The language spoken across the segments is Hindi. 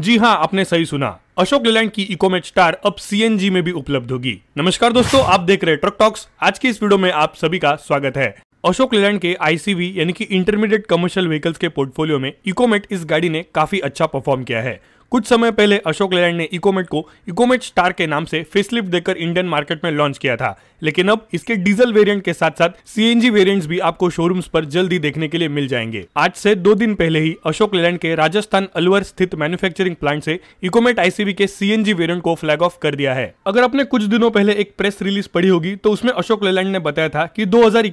जी हाँ आपने सही सुना अशोक लेलैंड की इकोमेट स्टार अब सी में भी उपलब्ध होगी नमस्कार दोस्तों आप देख रहे ट्रक टॉक्स आज की इस वीडियो में आप सभी का स्वागत है अशोक लेलैंड के आईसीवी यानी कि इंटरमीडिएट कमर्शियल व्हीकल्स के पोर्टफोलियो में इकोमेट इस गाड़ी ने काफी अच्छा परफॉर्म किया है कुछ समय पहले अशोक लेलैंड ने इकोमेट को इकोमेट स्टार के नाम से फेसलिफ्ट देकर इंडियन मार्केट में लॉन्च किया था लेकिन अब इसके डीजल वेरिएंट के साथ साथ सीएनजी वेरिएंट्स भी आपको शोरूम्स पर जल्दी देखने के लिए मिल जाएंगे आज से दो दिन पहले ही अशोक लेलैंड के राजस्थान अलवर स्थित मैन्युफैक्चरिंग प्लांट से इकोमेट आईसीबी के सीएनजी वेरियंट को फ्लैग ऑफ कर दिया है अगर आपने कुछ दिनों पहले एक प्रेस रिलीज पड़ी होगी तो उसमें अशोक लेलैंड ने बताया था की दो हजार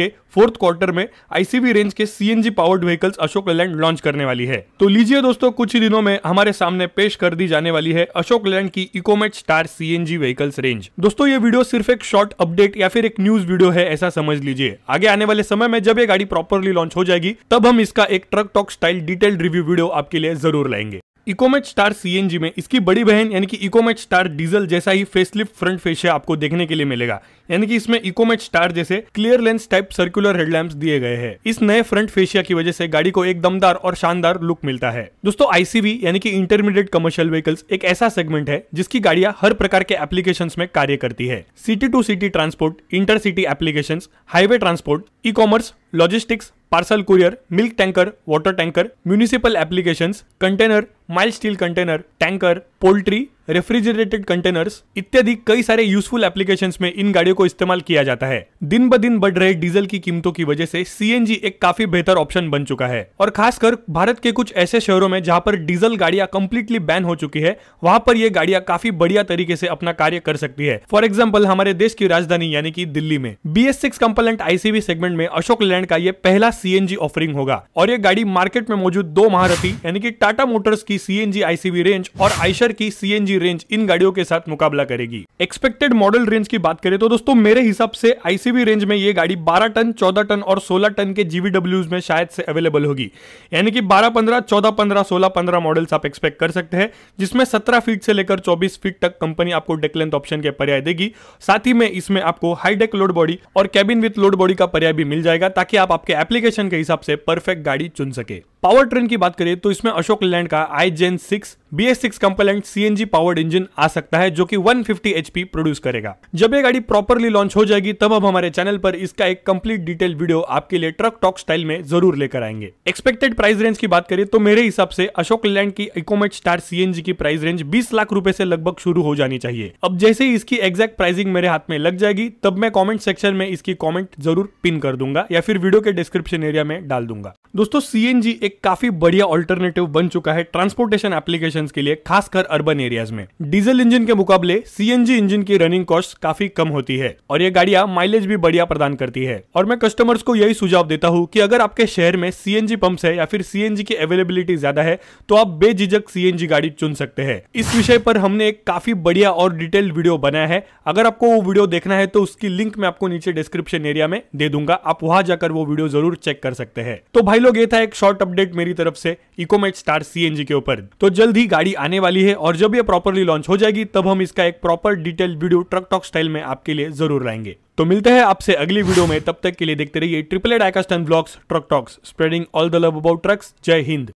के फोर्थ क्वार्टर में आईसीबी रेंज के CNG powered vehicles Ashok Leyland launch करने वाली है तो लीजिए दोस्तों कुछ ही दिनों में हमारे हमारे सामने पेश कर दी जाने वाली है अशोक लैंड की Ecomet star CNG vehicles range दोस्तों ये वीडियो सिर्फ एक शॉर्ट अपडेट या फिर एक न्यूज वीडियो है ऐसा समझ लीजिए आगे आने वाले समय में जब ये गाड़ी प्रॉपरली लॉन्च हो जाएगी तब हम इसका एक truck talk style detailed review video आपके लिए जरूर लाएंगे इकोमेट स्टार सीएनजी में इसकी बड़ी बहन यानी कि इकोमेट स्टार डीजल जैसा ही फेसलिफ्ट फ्रंट फेशिया आपको देखने के लिए मिलेगा यानी कि इसमें इकोमेट स्टार जैसे clear lens type circular headlamp दिए गए हैं इस नए फ्रंट फेशिया की वजह से गाड़ी को एक दमदार और शानदार लुक मिलता है दोस्तों आईसीवी यानी कि इंटरमीडिएट कमर्शियल व्हीकल्स एक ऐसा सेगमेंट है जिसकी गाड़ियां हर प्रकार के एप्लीकेशन में कार्य करती है city to city transport intercity application highway transport e commerce logistics parcel courier milk tanker water tanker municipal applications container mild steel container tanker poultry refrigerated containers इत्यादि कई सारे यूजफुल एप्लीकेशन में इन गाड़ियों को इस्तेमाल किया जाता है दिन ब दिन बढ़ रहे डीजल की कीमतों की वजह से सीएनजी एक काफी बेहतर ऑप्शन बन चुका है और खासकर भारत के कुछ ऐसे शहरों में जहाँ पर डीजल गाड़ियां कम्प्लीटली बैन हो चुकी है वहाँ पर ये गाड़ियां काफी बढ़िया तरीके से अपना कार्य कर सकती है फॉर एग्जाम्पल हमारे देश की राजधानी यानी की दिल्ली में B S six compliant ICV segment में अशोक लैंड का ये पहला सीएनजी ऑफरिंग होगा और ये गाड़ी मार्केट में मौजूद दो महारथी यानी कि टाटा मोटर्स की सीएनजी आईसीवी रेंज और आयशर लीटर की सीएनजी रेंज इन गाड़ियों के साथ मुकाबला करेगी एक्सपेक्टेड मॉडल रेंज की बात करें तो दोस्तों मेरे हिसाब से आईसीबी रेंज में ये गाड़ी 12 टन 14 टन और 16 टन के जीवीडब्ल्यू में शायद से अवेलेबल होगी यानी कि 12 15 14 15 16 15 मॉडल्स आप एक्सपेक्ट कर सकते हैं जिसमें 17 फीट से लेकर 24 फीट तक कंपनी आपको डेकलेंथ ऑप्शन के पर्याय देगी साथ ही में इसमें आपको हाईडेक लोड बॉडी और कैबिन विथ लोड बॉडी का पर्याय भी मिल जाएगा ताकि आप आपके एप्लीकेशन के हिसाब से परफेक्ट गाड़ी चुन सके पावर ट्रेन की बात करें तो इसमें अशोक लैंड का I Gen six B S six compliant C powered engine आ सकता है जो कि 150 फिफ्टी एचपी प्रोड्यूस करेगा जब ये गाड़ी प्रॉपरली लॉन्च हो जाएगी तब हम हमारे चैनल पर इसका एक कंप्लीट डिटेल वीडियो आपके लिए ट्रक टॉक स्टाइल में जरूर लेकर आएंगे एक्सपेक्टेड प्राइस रेंज की बात करें तो मेरे हिसाब से अशोक लैंड की इकोमेट स्टार सी की प्राइस रेंज बीस लाख रूपए से लगभग शुरू हो जानी चाहिए अब जैसे ही इसकी एग्जैक्ट प्राइसिंग मेरे हाथ में लग जाएगी तब मैं कॉमेंट सेक्शन में इसकी कॉमेंट जरूर पिन कर दूंगा या फिर वीडियो के डिस्क्रिप्शन एरिया में डाल दूंगा दोस्तों सी एक काफी बढ़िया ऑल्टरनेटिव बन चुका है ट्रांसपोर्टेशन एप्लीकेशन के लिए खासकर अर्बन एरियाज में डीजल इंजन के मुकाबले सी इंजन की रनिंग कॉस्ट काफी कम होती है और ये गाड़ियां माइलेज भी बढ़िया प्रदान करती है और मैं कस्टमर्स को यही सुझाव देता हूँ की अगर आपके शहर में सीएनजी पंप्स है या फिर सी की अवेलेबिलिटी ज्यादा है तो आप बेझिझक सी गाड़ी चुन सकते हैं इस विषय पर हमने एक काफी बढ़िया और डिटेल्ड वीडियो बनाया है अगर आपको वो वीडियो देखना है तो उसकी लिंक मैं आपको नीचे डिस्क्रिप्शन एरिया में दे दूंगा आप वहां जाकर वो वीडियो जरूर चेक कर सकते हैं तो भाई लोग ये था एक शॉर्ट अपडेट अपडेट मेरी तरफ से इकोमेट स्टार सी के ऊपर तो जल्द ही गाड़ी आने वाली है और जब यह प्रॉपरली लॉन्च हो जाएगी तब हम इसका एक proper detail video truck talk style में आपके लिए जरूर लाएंगे तो मिलते हैं आपसे अगली वीडियो में तब तक के लिए देखते रहिए ट्रिपल एड आकाशन blogs truck talks spreading all the love about trucks जय हिंद